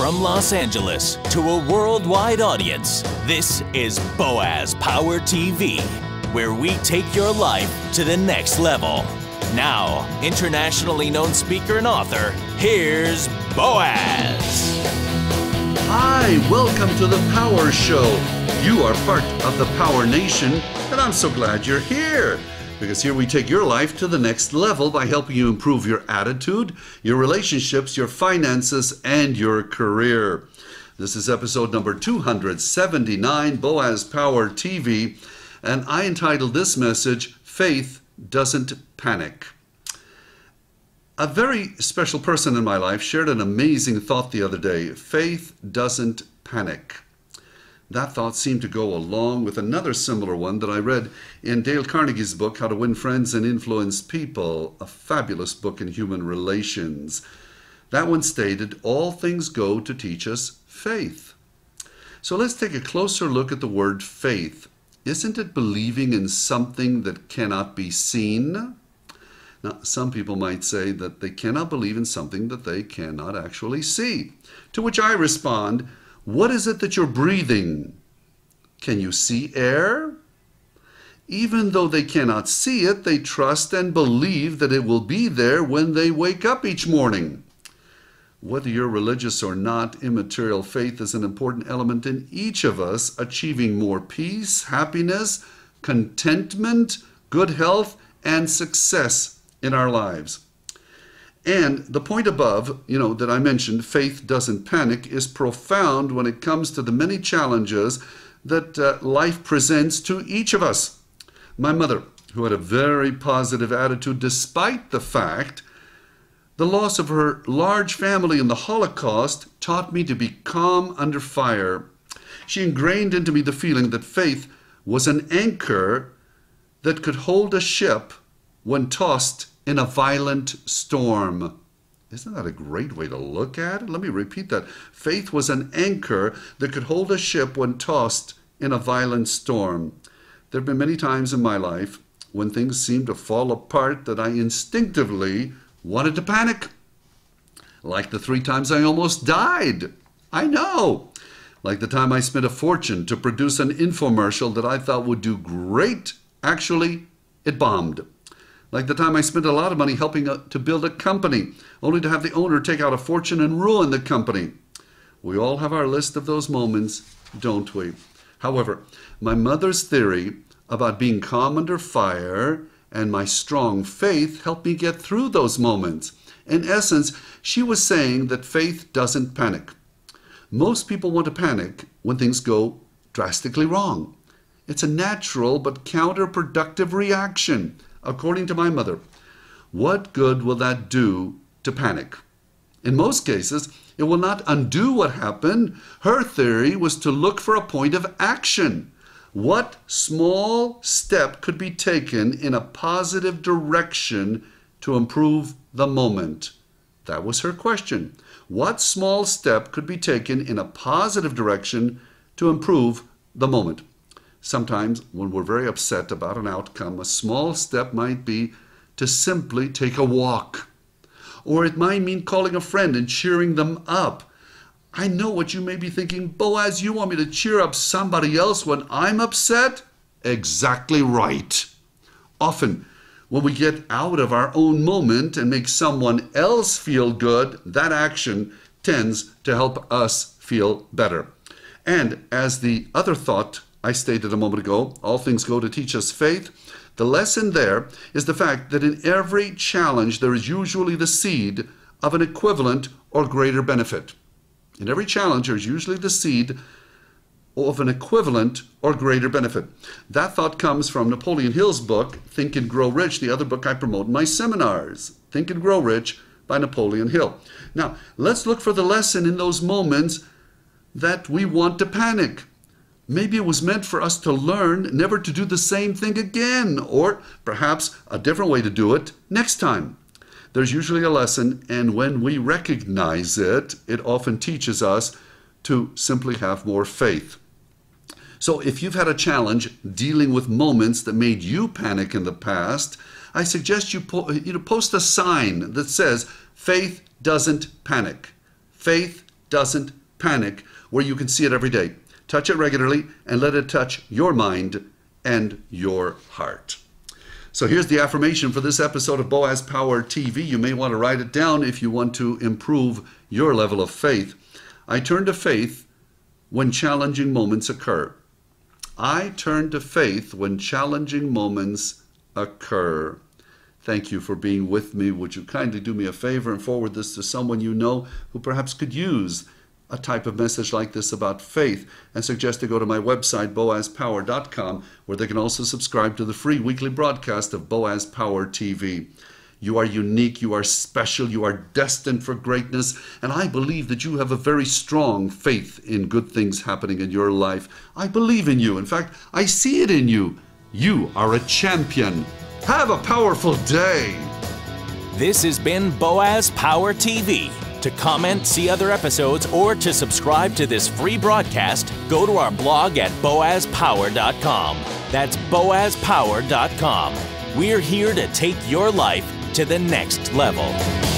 From Los Angeles to a worldwide audience, this is Boaz Power TV, where we take your life to the next level. Now, internationally known speaker and author, here's Boaz. Hi, welcome to the Power Show. You are part of the Power Nation, and I'm so glad you're here. Because here we take your life to the next level by helping you improve your attitude, your relationships, your finances, and your career. This is episode number 279, Boaz Power TV, and I entitled this message, Faith Doesn't Panic. A very special person in my life shared an amazing thought the other day faith doesn't panic. That thought seemed to go along with another similar one that I read in Dale Carnegie's book, How to Win Friends and Influence People, a fabulous book in human relations. That one stated, All things go to teach us faith. So let's take a closer look at the word faith. Isn't it believing in something that cannot be seen? Now, some people might say that they cannot believe in something that they cannot actually see. To which I respond, what is it that you're breathing? Can you see air? Even though they cannot see it, they trust and believe that it will be there when they wake up each morning. Whether you're religious or not, immaterial faith is an important element in each of us achieving more peace, happiness, contentment, good health, and success in our lives. And the point above, you know, that I mentioned, faith doesn't panic, is profound when it comes to the many challenges that uh, life presents to each of us. My mother, who had a very positive attitude despite the fact the loss of her large family in the Holocaust taught me to be calm under fire. She ingrained into me the feeling that faith was an anchor that could hold a ship when tossed in a violent storm. Isn't that a great way to look at it? Let me repeat that. Faith was an anchor that could hold a ship when tossed in a violent storm. There have been many times in my life when things seemed to fall apart that I instinctively wanted to panic. Like the three times I almost died. I know. Like the time I spent a fortune to produce an infomercial that I thought would do great. Actually, it bombed like the time I spent a lot of money helping uh, to build a company, only to have the owner take out a fortune and ruin the company. We all have our list of those moments, don't we? However, my mother's theory about being calm under fire and my strong faith helped me get through those moments. In essence, she was saying that faith doesn't panic. Most people want to panic when things go drastically wrong. It's a natural but counterproductive reaction according to my mother, what good will that do to panic? In most cases, it will not undo what happened. Her theory was to look for a point of action. What small step could be taken in a positive direction to improve the moment? That was her question. What small step could be taken in a positive direction to improve the moment? Sometimes, when we're very upset about an outcome, a small step might be to simply take a walk. Or it might mean calling a friend and cheering them up. I know what you may be thinking, Boaz, you want me to cheer up somebody else when I'm upset? Exactly right. Often, when we get out of our own moment and make someone else feel good, that action tends to help us feel better. And as the other thought I stated a moment ago, all things go to teach us faith. The lesson there is the fact that in every challenge, there is usually the seed of an equivalent or greater benefit. In every challenge, there is usually the seed of an equivalent or greater benefit. That thought comes from Napoleon Hill's book, Think and Grow Rich, the other book I promote in my seminars, Think and Grow Rich by Napoleon Hill. Now, let's look for the lesson in those moments that we want to panic. Maybe it was meant for us to learn never to do the same thing again, or perhaps a different way to do it next time. There's usually a lesson, and when we recognize it, it often teaches us to simply have more faith. So if you've had a challenge dealing with moments that made you panic in the past, I suggest you, po you know, post a sign that says, Faith doesn't panic. Faith doesn't panic, where you can see it every day. Touch it regularly and let it touch your mind and your heart. So here's the affirmation for this episode of Boaz Power TV. You may want to write it down if you want to improve your level of faith. I turn to faith when challenging moments occur. I turn to faith when challenging moments occur. Thank you for being with me. Would you kindly do me a favor and forward this to someone you know who perhaps could use a type of message like this about faith and suggest they go to my website, boazpower.com, where they can also subscribe to the free weekly broadcast of Boaz Power TV. You are unique, you are special, you are destined for greatness, and I believe that you have a very strong faith in good things happening in your life. I believe in you. In fact, I see it in you. You are a champion. Have a powerful day. This has been Boaz Power TV to comment, see other episodes, or to subscribe to this free broadcast, go to our blog at boazpower.com. That's boazpower.com. We're here to take your life to the next level.